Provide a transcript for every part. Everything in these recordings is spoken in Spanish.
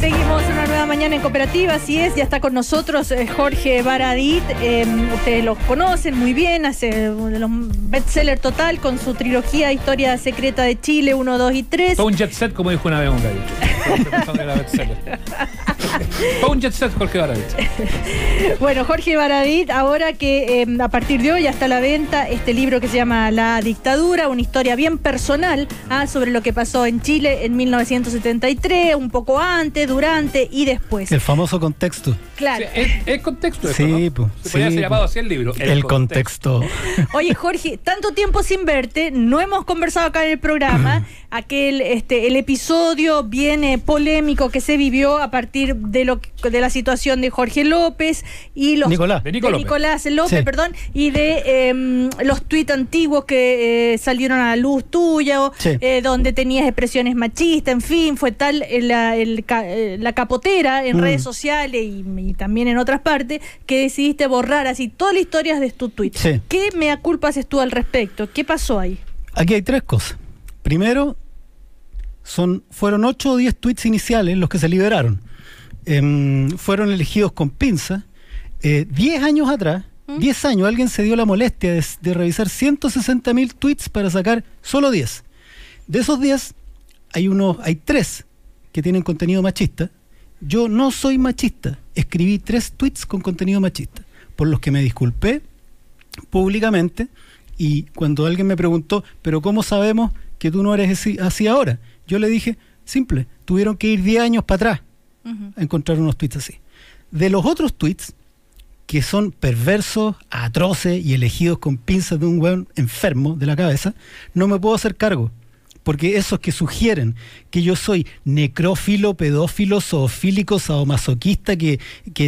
Seguimos una nueva mañana en cooperativa, así es, ya está con nosotros eh, Jorge Baradit, em, ustedes los conocen muy bien, hace los bestseller total con su trilogía Historia Secreta de Chile 1, 2 y 3. Fue un jet set, como dijo una vez un gallo. Jorge Baradit. bueno, Jorge Baradit, ahora que em, a partir de hoy ya está a la venta este libro que se llama La dictadura, una historia bien personal ah, sobre lo que pasó en Chile en 1973, un poco antes, durante y después. El famoso contexto. Claro. es, contexto. sí, se así el libro. El, contexto. Oye, Jorge, tanto tiempo sin verte, no hemos conversado acá en el programa. Aquel, este, el episodio bien eh, polémico que se vivió a partir de de la situación de Jorge López y los de Nicolás, López, perdón, y de em, los tuits antiguos que eh, salieron a la luz tuya, eh, donde tenías expresiones machistas, en fin, fue tal eh, la, capotera en mm. redes sociales y, también en otras partes que decidiste borrar así todas las historias de tu tweet. ¿Qué me aculpas tú al respecto? ¿Qué pasó ahí? Aquí hay tres cosas. Primero, son, fueron 8 o 10 tweets iniciales los que se liberaron. Em, fueron elegidos con pinza. 10 eh, diez años atrás, 10 ¿Mm? diez años, alguien se dio la molestia de, revisar 160 mil tweets para sacar solo 10. De esos 10, hay, uno hay tres que tienen contenido machista. Yo no soy machista. Escribí tres tweets con contenido machista, por los que me disculpé públicamente. Y cuando alguien me preguntó, ¿pero cómo sabemos que tú no eres así, así ahora? Yo le dije, simple, tuvieron que ir 10 años para atrás encontrar unos tweets así. De los otros tweets, que son perversos, atroces y elegidos con pinzas de un weón enfermo de la cabeza, no me puedo hacer cargo. Porque esos que sugieren que yo soy necrófilo, pedófilo, zoofílico, sadomasoquista, que,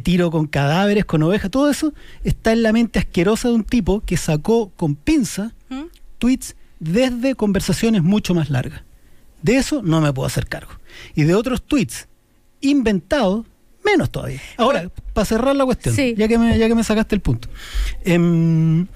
tiro con cadáveres, con ovejas, todo eso está en la mente asquerosa de un tipo que sacó con pinzas ¿Mm? tweets desde conversaciones mucho más largas. De eso no me puedo hacer cargo. Y de otros tweets inventado, menos todavía. Ahora, para cerrar la cuestión, ya, que me, ya que me sacaste el punto. Em,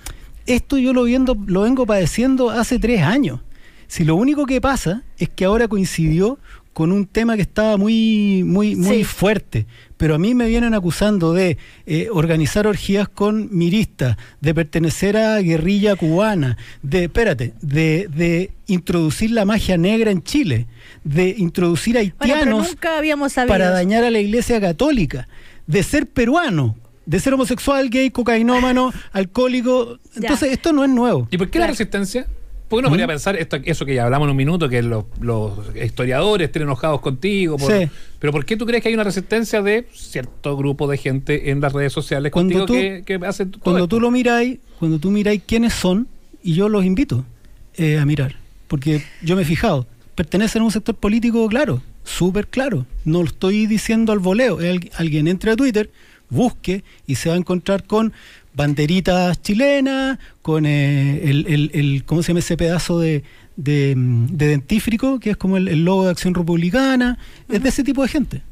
esto yo lo, viendo, lo vengo padeciendo hace tres años. Si lo único que pasa es que ahora coincidió con un tema que estaba muy, muy, muy fuerte. Pero a mí me vienen acusando de eh, organizar orgías con miristas, de pertenecer a guerrilla cubana, de, espérate, de, de introducir la magia negra en Chile, de introducir haitianos para dañar a la iglesia católica, de ser peruano, de ser homosexual, gay, cocainómano, alcohólico. Entonces, esto no es nuevo. ¿Y por qué la resistencia? Porque qué no podría ¿Mm? pensar eso que ya hablamos en un minuto, que los, historiadores estén enojados contigo? Pero ¿por qué tú crees que hay una resistencia de cierto grupo de gente en las redes sociales contigo tú, que, que hace Cuando tú lo miráis, cuando tú miráis quiénes son, y yo los invito eh, a mirar, porque yo me he fijado, pertenecen a un sector político claro, súper claro. No lo estoy diciendo al voleo. alguien entre a Twitter, busque y se va a encontrar con banderitas chilenas, con eh, el, el, el, ¿cómo se llama ese pedazo de, de, mm, dentífrico, que es como el, logo de Acción Republicana, es de ese tipo de gente.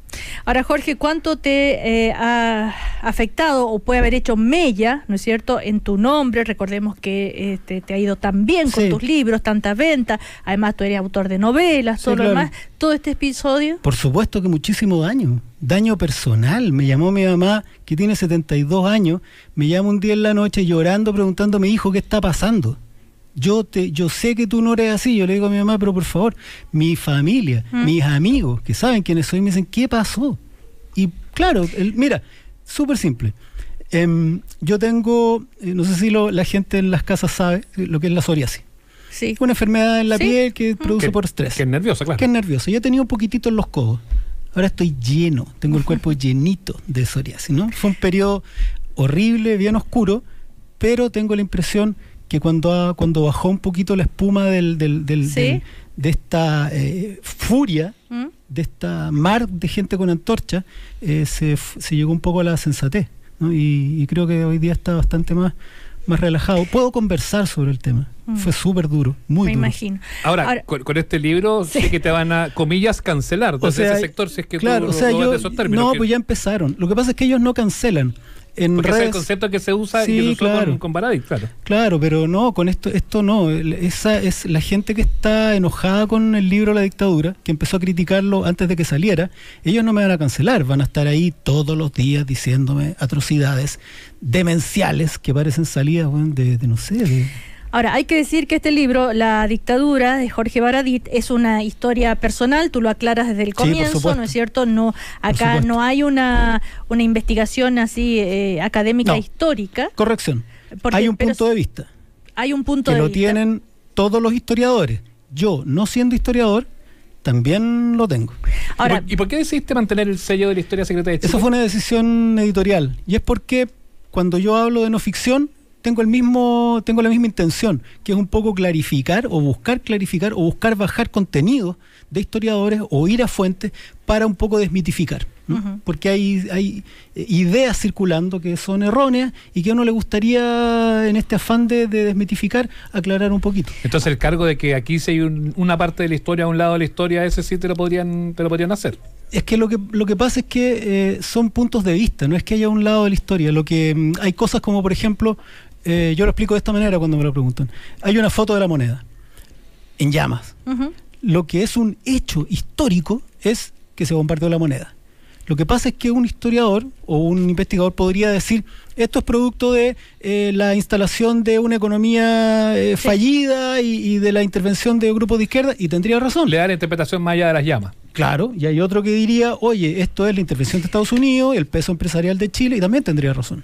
Ahora, Jorge, ¿cuánto te eh, ha afectado o puede haber hecho mella, ¿no es cierto?, en tu nombre. Recordemos que este, te ha ido tan bien con tus libros, tantas ventas. Además, tú eres autor de novelas, todo Todo este episodio. Por supuesto que muchísimo daño. Daño personal. Me llamó mi mamá, que tiene 72 años, me llama un día en la noche llorando, preguntando a mi hijo qué está pasando yo, te, yo sé que tú no eres así, yo le digo a mi mamá, pero por favor, mi familia, mm. mis amigos que saben quiénes soy, me dicen, ¿qué pasó? Y claro, mira, súper simple. Em, yo tengo, eh, no sé si la gente en las casas sabe eh, lo que es la psoriasis. Sí. Una enfermedad en la piel que mm. produce por estrés. Que es nerviosa, claro. Que es nerviosa. Yo he tenido un poquitito en los codos. Ahora estoy lleno, tengo el cuerpo llenito de psoriasis, ¿no? Fue un periodo horrible, bien oscuro, pero tengo la impresión que cuando, cuando bajó un poquito la espuma del, del, de esta eh, furia, ¿Mm? de esta mar de gente con antorcha, eh, se, se, llegó un poco a la sensatez. Y, creo que hoy día está bastante más, más relajado. Puedo conversar sobre el tema. Mm. Fue súper duro, muy Me imagino. Ahora, con, este libro sé que te van a, comillas, cancelar. ese sector, si es que claro, No, pues ya empezaron. Lo que pasa es que ellos no cancelan. Porque es el concepto que se usa claro. con, claro. Claro, pero no, con esto, esto no. Esa es la gente que está enojada con el libro La Dictadura, que empezó a criticarlo antes de que saliera. Ellos no me van a cancelar, van a estar ahí todos los días diciéndome atrocidades demenciales que parecen salidas, de, no sé, Ahora, hay que decir que este libro, La dictadura de Jorge Baradit, es una historia personal, tú lo aclaras desde el comienzo, ¿no es cierto? No, acá no hay una, investigación así eh, académica histórica. Corrección. hay un punto de vista. Hay un punto de vista. que lo tienen todos los historiadores. Yo, no siendo historiador, también lo tengo. Ahora, ¿Y por, qué decidiste mantener el sello de la historia secreta de Chile? Eso fue una decisión editorial. Y es porque cuando yo hablo de no ficción, tengo el mismo, tengo la misma intención, que es un poco clarificar o buscar clarificar o buscar bajar contenido de historiadores o ir a fuentes para un poco desmitificar. Porque hay, hay eh, ideas circulando que son erróneas y que a uno le gustaría, en este afán de, desmitificar, aclarar un poquito. Entonces, el cargo de que aquí se hay una parte de la historia, a un lado de la historia, ese sí te lo podrían, te lo podrían hacer. Es que lo que, lo que pasa es que eh, son puntos de vista, no es que haya un lado de la historia. Lo que mm, hay cosas como, por ejemplo, eh, yo lo explico de esta manera cuando me lo preguntan. Hay una foto de la moneda en llamas. Lo que es un hecho histórico es que se bombardeó la moneda. Lo que pasa es que un historiador o un investigador podría decir, esto es producto de eh, la instalación de una economía eh, fallida y, y, de la intervención de grupos de izquierda, y tendría razón. Le da la interpretación más allá de las llamas. Claro, y hay otro que diría, oye, esto es la intervención de Estados Unidos, el peso empresarial de Chile, y también tendría razón.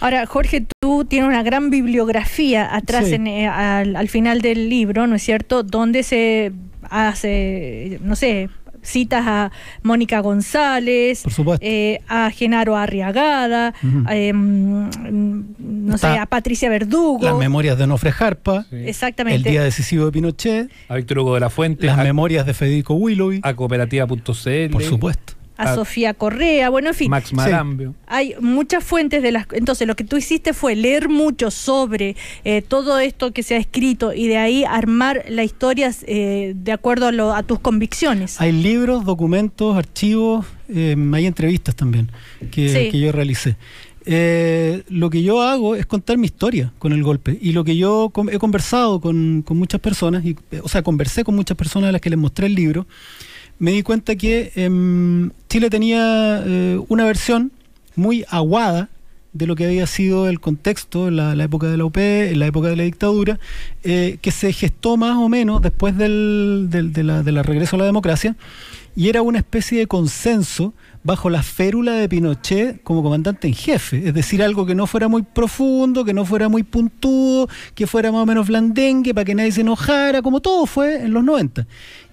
Ahora, Jorge, tú tienes una gran bibliografía atrás, eh, al, al, final del libro, ¿no es cierto?, donde se hace, no sé, citas a Mónica González, eh, a Genaro Arriagada, eh, mm, no sé, a Patricia Verdugo. Las memorias de Nofre Jarpa. exactamente. El día decisivo de Pinochet, a Víctor Hugo de la Fuente, las memorias de Federico Willoughby, a cooperativa.cl. Por supuesto a, ah. Sofía Correa, bueno, en fin. Hay muchas fuentes de las... Entonces, lo que tú hiciste fue leer mucho sobre eh, todo esto que se ha escrito y de ahí armar la historia eh, de acuerdo a, tus convicciones. Hay libros, documentos, archivos, em, hay entrevistas también que, yo realicé. Eh, lo que yo hago es contar mi historia con el golpe. Y lo que yo he conversado con, muchas personas, y, o sea, conversé con muchas personas a las que les mostré el libro, me di cuenta que em, Chile tenía eh, una versión muy aguada de lo que había sido el contexto en la, época de la UP, en la época de la dictadura, eh, que se gestó más o menos después del, de la, regreso a la democracia, y era una especie de consenso bajo la férula de Pinochet como comandante en jefe, es decir, algo que no fuera muy profundo, que no fuera muy puntudo, que fuera más o menos blandengue, para que nadie se enojara, como todo fue en los 90.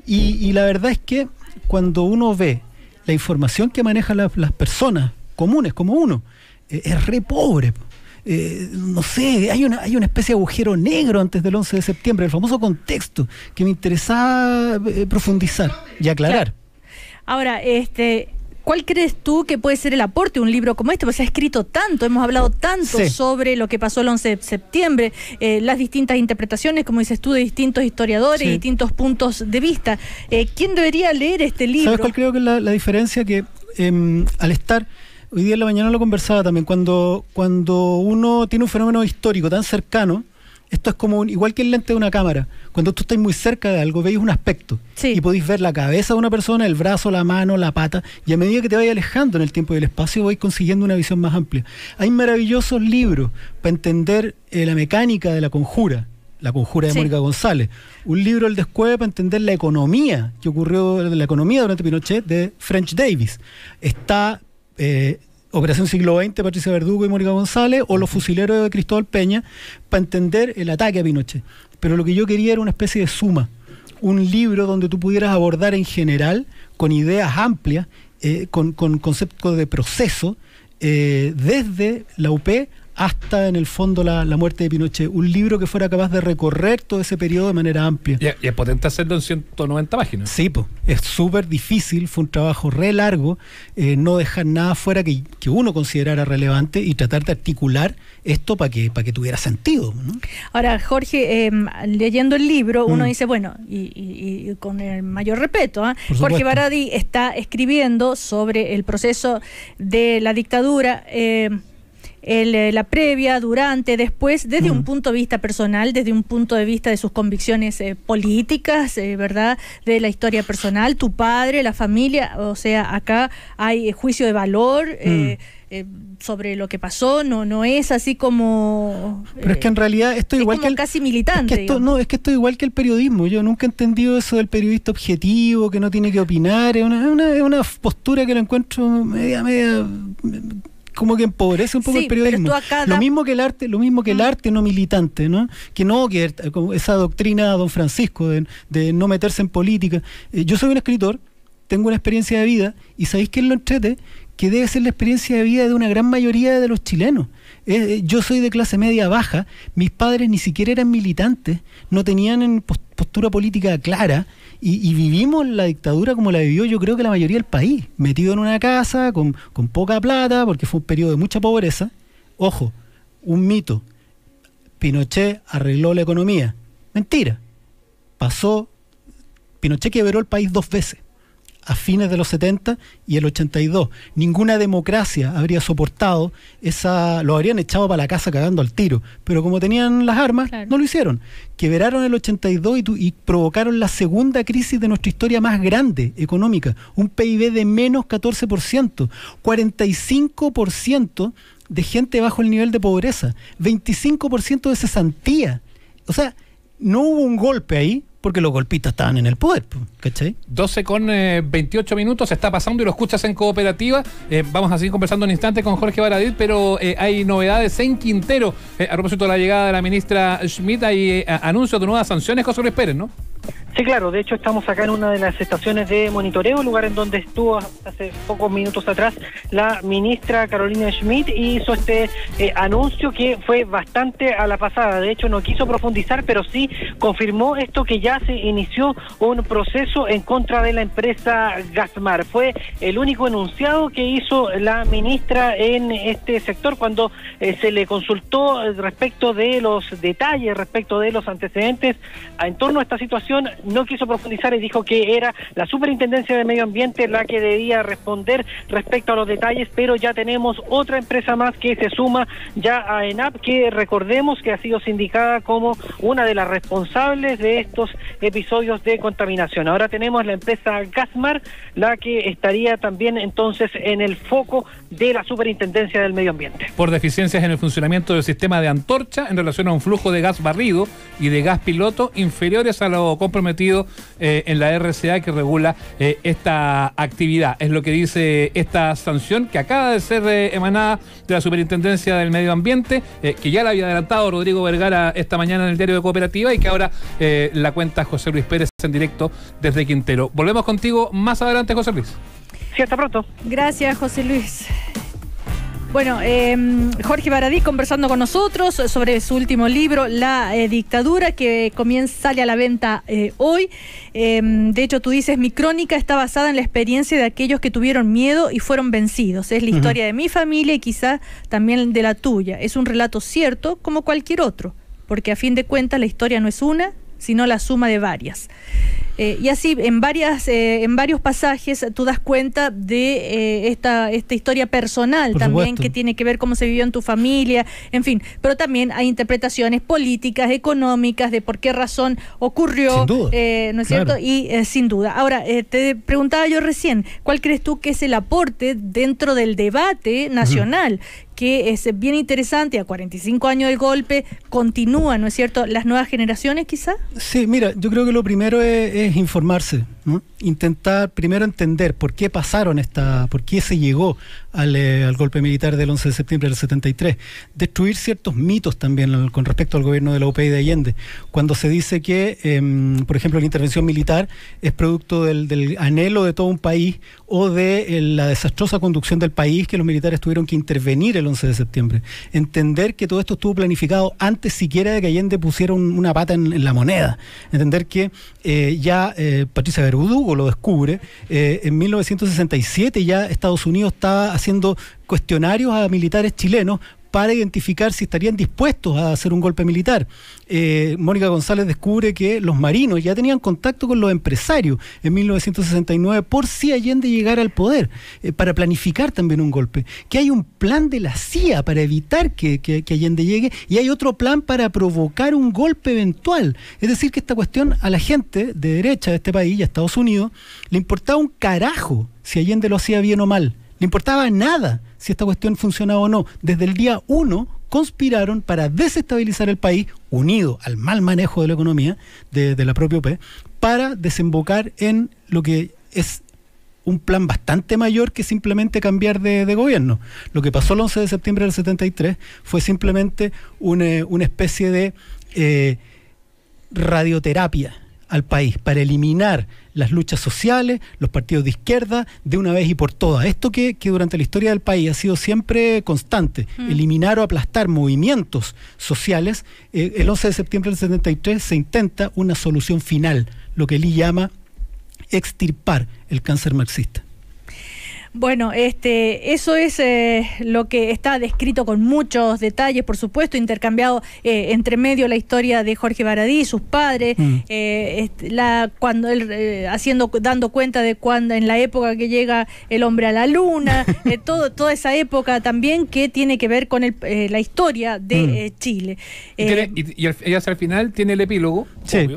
Y, y la verdad es que cuando uno ve la información que manejan las personas comunes, como uno, eh, es re pobre. Eh, no sé, hay una, hay una especie de agujero negro antes del 11 de septiembre, el famoso contexto que me interesaba eh, profundizar y aclarar. Ahora, este, ¿Cuál crees tú que puede ser el aporte de un libro como este? Pues se ha escrito tanto, hemos hablado tanto sobre lo que pasó el 11 de septiembre, eh, las distintas interpretaciones, como dices tú, de distintos historiadores, y distintos puntos de vista. Eh, ¿Quién debería leer este libro? ¿Sabes cuál creo que es la, diferencia? Que em, al estar... Hoy día en la mañana lo conversaba también, cuando, cuando uno tiene un fenómeno histórico tan cercano, esto es como igual que el lente de una cámara. Cuando tú estás muy cerca de algo, veis un aspecto y podéis ver la cabeza de una persona, el brazo, la mano, la pata. Y a medida que te vayas alejando en el tiempo y el espacio, vais consiguiendo una visión más amplia. Hay maravillosos libros para entender eh, la mecánica de la conjura. La conjura de Mónica González. Un libro, el descueve, para entender la economía que ocurrió, la economía durante Pinochet, de French Davis. Está eh, Operación Siglo XX, Patricia Verdugo y Mónica González, o Los Fusileros de Cristóbal Peña, para entender el ataque a Pinochet. Pero lo que yo quería era una especie de suma, un libro donde tú pudieras abordar en general, con ideas amplias, eh, con, conceptos de proceso, eh, desde la UP hasta en el fondo la, muerte de Pinochet. Un libro que fuera capaz de recorrer todo ese periodo de manera amplia. Y, es potente hacerlo en 190 páginas. Sí, es súper difícil, fue un trabajo re largo, eh, no dejar nada fuera que, uno considerara relevante y tratar de articular esto para que, para que tuviera sentido. Ahora, Jorge, em, leyendo el libro, uno mm. dice, bueno, y, con el mayor respeto, ¿ah?". Jorge Baradi está escribiendo sobre el proceso de la dictadura. Em, eh, la previa, durante, después, desde un punto de vista personal, desde un punto de vista de sus convicciones eh, políticas, eh, ¿verdad? De la historia personal, tu padre, la familia, o sea, acá hay juicio de valor. Mm. sobre lo que pasó, no, no es así como. Pero es que en realidad esto igual que. El, casi militante. esto, no, es que esto igual que el periodismo. Yo nunca he entendido eso del periodista objetivo, que no tiene que opinar. Es una, una postura que lo encuentro media, media como que empobrece un poco el periodismo. lo mismo que el arte, lo mismo que el mm. arte no militante, ¿no? Que no, que er, esa doctrina don Francisco de, no meterse en política. Eh, yo soy un escritor, tengo una experiencia de vida, y ¿sabéis que lo entrete? Que debe ser la experiencia de vida de una gran mayoría de los chilenos. Eh, eh, yo soy de clase media baja, mis padres ni siquiera eran militantes, no tenían postura política clara y, vivimos la dictadura como la vivió yo creo que la mayoría del país, metido en una casa, con, con poca plata, porque fue un periodo de mucha pobreza. Ojo, un mito, Pinochet arregló la economía. Mentira, pasó, Pinochet quebró el país dos veces a fines de los 70 y el 82. Ninguna democracia habría soportado esa. Lo habrían echado para la casa cagando al tiro. Pero como tenían las armas, no lo hicieron. Quebraron el 82 y, y provocaron la segunda crisis de nuestra historia más grande económica. Un PIB de menos 14%. 45% de gente bajo el nivel de pobreza. 25% de cesantía. O sea, no hubo un golpe ahí, porque los golpistas estaban en el poder, ¿cachai? 12 con 28 eh, minutos, está pasando y lo escuchas en cooperativa. Eh, vamos a seguir conversando un instante con Jorge Baradit, pero eh, hay novedades en Quintero. a propósito de la llegada de la ministra Schmidt, hay anuncios de nuevas sanciones, José Luis Pérez, ¿no? Sí, claro, de hecho estamos acá en una de las estaciones de monitoreo, lugar en donde estuvo hace pocos minutos atrás la ministra Carolina Schmidt y hizo este eh, anuncio que fue bastante a la pasada, de hecho no quiso profundizar, pero sí confirmó esto que ya se inició un proceso en contra de la empresa Gasmar. Fue el único enunciado que hizo la ministra en este sector cuando eh, se le consultó respecto de los detalles, respecto de los antecedentes en torno a esta situación no quiso profundizar y dijo que era la Superintendencia de Medio Ambiente la que debía responder respecto a los detalles, pero ya tenemos otra empresa más que se suma ya a ENAP, que recordemos que ha sido sindicada como una de las responsables de estos episodios de contaminación. Ahora tenemos la empresa Gasmar, la que estaría también entonces en el foco de la Superintendencia del Medio Ambiente. Por deficiencias en el funcionamiento del sistema de antorcha en relación a un flujo de gas barrido y de gas piloto inferiores a lo comprometido eh, en la RCA que regula eh, esta actividad. Es lo que dice esta sanción que acaba de ser eh, emanada de la Superintendencia del Medio Ambiente, que ya la había adelantado Rodrigo Vergara esta mañana en el diario de Cooperativa y que ahora la cuenta José Luis Pérez en directo desde Quintero. Volvemos contigo más adelante, José Luis pronto. Gracias, José Luis. Bueno, em, Jorge Baradí conversando con nosotros sobre su último libro, La eh, Dictadura, que comienza, sale a la venta eh, hoy. Em, de hecho, tú dices, mi crónica está basada en la experiencia de aquellos que tuvieron miedo y fueron vencidos. Es la historia de mi familia y quizá también de la tuya. Es un relato cierto como cualquier otro, porque a fin de cuentas la historia no es una, sino la suma de varias. Eh, y así, en, varias, eh, en varios pasajes, tú das cuenta de eh, esta, esta historia personal también que tiene que ver cómo se vivió en tu familia, en fin, pero también hay interpretaciones políticas, económicas, de por qué razón ocurrió, ¿no es cierto? Y sin duda. Ahora, te preguntaba yo recién, ¿cuál crees tú que es el aporte dentro del debate nacional? que es bien interesante, a 45 años del golpe, continúa, ¿no es cierto? ¿Las nuevas generaciones quizás? Sí, mira, yo creo que lo primero es, es informarse. ¿Mm? intentar primero entender por qué pasaron esta, por qué se llegó al, eh, golpe militar del 11 de septiembre del 73, destruir ciertos mitos también con respecto al gobierno de la UPI de Allende, cuando se dice que, em, por ejemplo, la intervención militar es producto del, anhelo de todo un país o de eh, la desastrosa conducción del país que los militares tuvieron que intervenir el 11 de septiembre. Entender que todo esto estuvo planificado antes siquiera de que Allende pusiera una pata en, la moneda. Entender que eh, ya Patricia Verdugo lo descubre, eh, en 1967 ya Estados Unidos estaba haciendo cuestionarios a militares chilenos para identificar si estarían dispuestos a hacer un golpe militar. Eh, Mónica González descubre que los marinos ya tenían contacto con los empresarios en 1969 por si Allende llegara al poder, eh, para planificar también un golpe. Que hay un plan de la CIA para evitar que, que Allende llegue y hay otro plan para provocar un golpe eventual. Es decir, que esta cuestión a la gente de derecha de este país y a Estados Unidos le importaba un carajo si Allende lo hacía bien o mal le importaba nada si esta cuestión funcionaba o no. Desde el día 1 conspiraron para desestabilizar el país, unido al mal manejo de la economía de, la propia P, para desembocar en lo que es un plan bastante mayor que simplemente cambiar de, gobierno. Lo que pasó el 11 de septiembre del 73 fue simplemente eh, una, especie de eh, radioterapia al país para eliminar las luchas sociales, los partidos de izquierda, de una vez y por todas. Esto que, durante la historia del país ha sido siempre constante, mm. eliminar o aplastar movimientos sociales. Eh, el 11 de septiembre del 73 se intenta una solución final, lo que Lee llama extirpar el cáncer marxista. Bueno, este, eso es eh, lo que está descrito con muchos detalles, por supuesto, intercambiado eh, entre medio la historia de Jorge Baradí, sus padres, mm. eh, la, cuando haciendo, dando cuenta de cuando en la época que llega el hombre a la luna, todo, toda esa época también que tiene que ver con la historia de mm. Chile. Y, al, el final tiene el epílogo, sí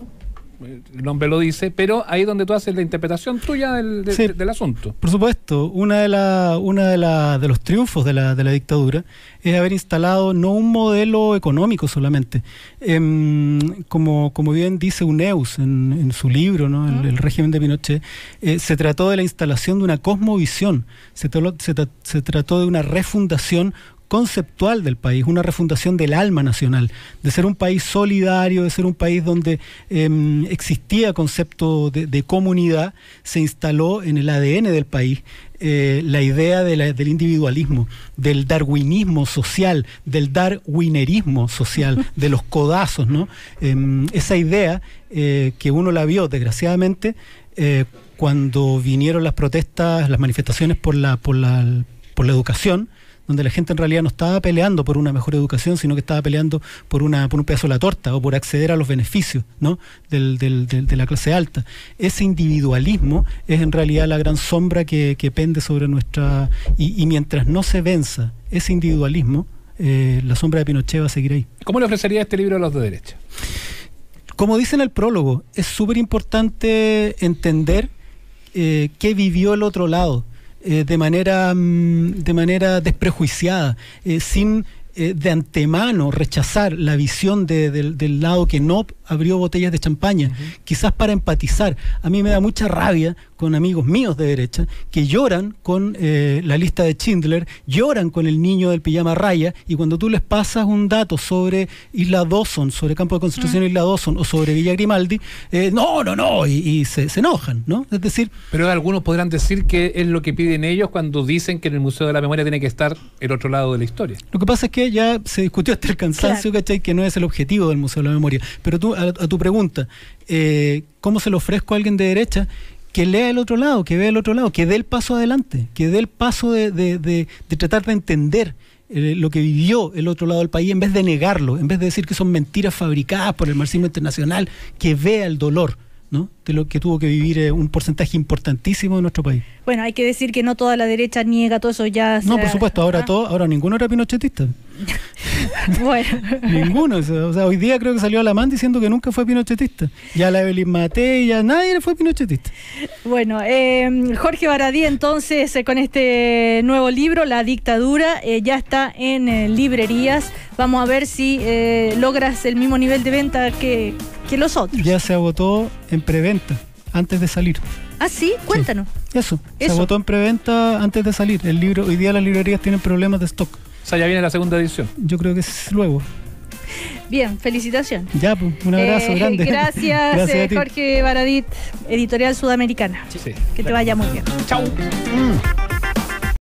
el nombre lo dice, pero ahí es donde tú haces la interpretación tuya del, asunto. Por supuesto, una de una de, los triunfos de la, de la dictadura es haber instalado no un modelo económico solamente, em, como, como bien dice Uneus en, su libro, ¿no? el, ah. régimen de Pinochet, eh, se trató de la instalación de una cosmovisión, se, se trató de una refundación conceptual del país, una refundación del alma nacional, de ser un país solidario, de ser un país donde em, existía concepto de, comunidad, se instaló en el ADN del país. Eh, la idea del individualismo, del darwinismo social, del darwinerismo social, de los codazos, ¿no? Em, esa idea eh, que uno la vio, desgraciadamente, eh, cuando vinieron las protestas, las manifestaciones por la, por la educación, donde la gente en realidad no estaba peleando por una mejor educación, sino que estaba peleando por, una, por un pedazo de la torta o por acceder a los beneficios de la clase alta. Ese individualismo es en realidad la gran sombra que, pende sobre nuestra... Y, mientras no se venza ese individualismo, eh, la sombra de Pinochet va a seguir ahí. ¿Cómo le ofrecería este libro a los de derecha? Como dice en el prólogo, es súper importante entender eh, qué vivió el otro lado. Eh, de, manera, mm, de manera desprejuiciada, eh, sin eh, de antemano rechazar la visión del lado que no abrió botellas de champaña, quizás para empatizar. A mí me da mucha rabia con amigos míos de derecha que lloran con eh, la lista de Schindler, lloran con el niño del pijama raya, y cuando tú les pasas un dato sobre Isla Dawson, sobre campo de concentración mm. Isla Dawson o sobre Villa Grimaldi, eh, no, no, no, y, se, enojan, ¿no? Es decir... Pero algunos podrán decir que es lo que piden ellos cuando dicen que en el Museo de la Memoria tiene que estar el otro lado de la historia. Lo que pasa es que ya se discutió hasta el cansancio, ¿cachai? Que no es el objetivo del Museo de la Memoria. Pero tú a, tu pregunta, eh, ¿cómo se lo ofrezco a alguien de derecha? Que lea el otro lado, que vea el otro lado, que dé el paso adelante, que dé el paso de, tratar de entender eh, lo que vivió el otro lado del país, en vez de negarlo, en vez de decir que son mentiras fabricadas por el marxismo internacional, que vea el dolor, ¿no? lo que tuvo que vivir eh, un porcentaje importantísimo de nuestro país. Bueno, hay que decir que no toda la derecha niega todo eso ya. No, por supuesto, ahora todo, ahora ninguno era pinochetista. bueno. ninguno, o sea, hoy día creo que salió a la Alamán diciendo que nunca fue pinochetista. Ya la Evelyn Matei, ya nadie fue pinochetista. Bueno, em, Jorge Baradí entonces eh, con este nuevo libro, La dictadura, eh, ya está en librerías. Vamos a ver si logras el mismo nivel de venta que, que los otros. Ya se agotó en preventa antes de salir. Ah, sí, cuéntanos. Eso, se agotó en preventa antes de salir. El libro, hoy día las librerías tienen problemas de stock. O sea, ya viene la segunda edición. Yo creo que es luego. Bien, felicitación. Ya, pues, un abrazo eh, grande. Gracias, eh, Jorge Baradit, Editorial Sudamericana. Que te vaya muy bien. Chau. Mm.